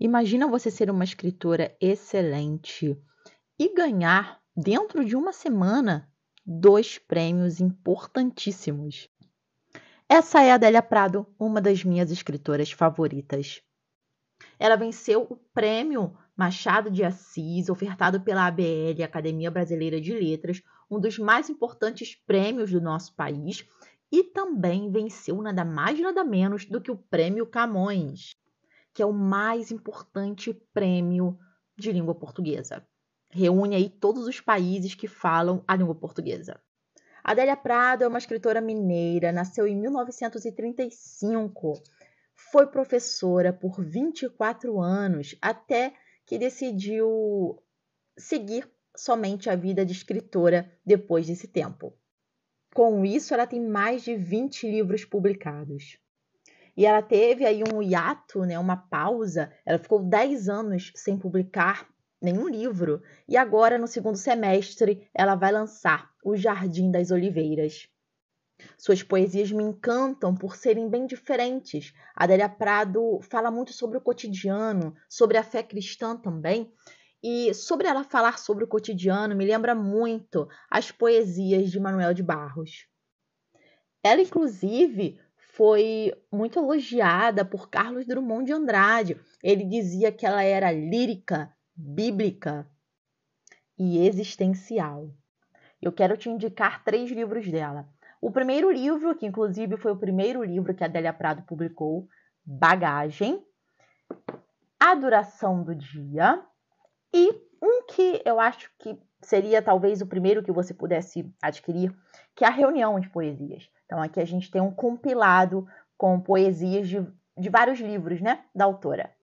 Imagina você ser uma escritora excelente e ganhar, dentro de uma semana, dois prêmios importantíssimos. Essa é a Adélia Prado, uma das minhas escritoras favoritas. Ela venceu o prêmio Machado de Assis, ofertado pela ABL, Academia Brasileira de Letras, um dos mais importantes prêmios do nosso país, e também venceu nada mais nada menos do que o Prêmio Camões que é o mais importante prêmio de língua portuguesa. Reúne aí todos os países que falam a língua portuguesa. Adélia Prado é uma escritora mineira, nasceu em 1935. Foi professora por 24 anos, até que decidiu seguir somente a vida de escritora depois desse tempo. Com isso, ela tem mais de 20 livros publicados. E ela teve aí um hiato, né, uma pausa. Ela ficou 10 anos sem publicar nenhum livro. E agora, no segundo semestre, ela vai lançar O Jardim das Oliveiras. Suas poesias me encantam por serem bem diferentes. Adélia Prado fala muito sobre o cotidiano, sobre a fé cristã também. E sobre ela falar sobre o cotidiano me lembra muito as poesias de Manuel de Barros. Ela, inclusive, foi muito elogiada por Carlos Drummond de Andrade. Ele dizia que ela era lírica, bíblica e existencial. Eu quero te indicar três livros dela. O primeiro livro, que inclusive foi o primeiro livro que a Adélia Prado publicou, Bagagem, A Duração do Dia e um que eu acho que seria talvez o primeiro que você pudesse adquirir que é a reunião de poesias. Então aqui a gente tem um compilado com poesias de, de vários livros, né, da autora.